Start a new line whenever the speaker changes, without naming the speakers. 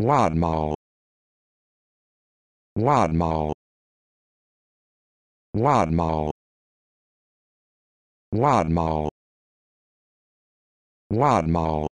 Wadmal Wadmal Wadmal Wadmal Wadmal